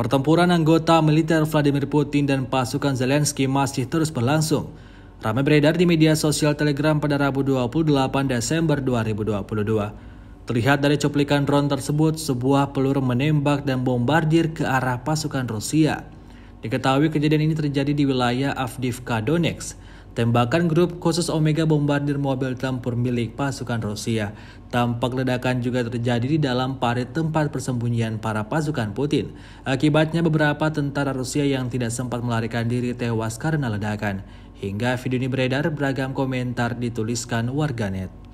Pertempuran anggota militer Vladimir Putin dan pasukan Zelensky masih terus berlangsung. Ramai beredar di media sosial Telegram pada Rabu 28 Desember 2022. Terlihat dari cuplikan drone tersebut, sebuah peluru menembak dan bombardir ke arah pasukan Rusia. Diketahui kejadian ini terjadi di wilayah Avdiivka Donetsk. Tembakan grup khusus Omega bombardir mobil tempur milik pasukan Rusia. Tampak ledakan juga terjadi di dalam parit tempat persembunyian para pasukan Putin. Akibatnya beberapa tentara Rusia yang tidak sempat melarikan diri tewas karena ledakan. Hingga video ini beredar, beragam komentar dituliskan warganet.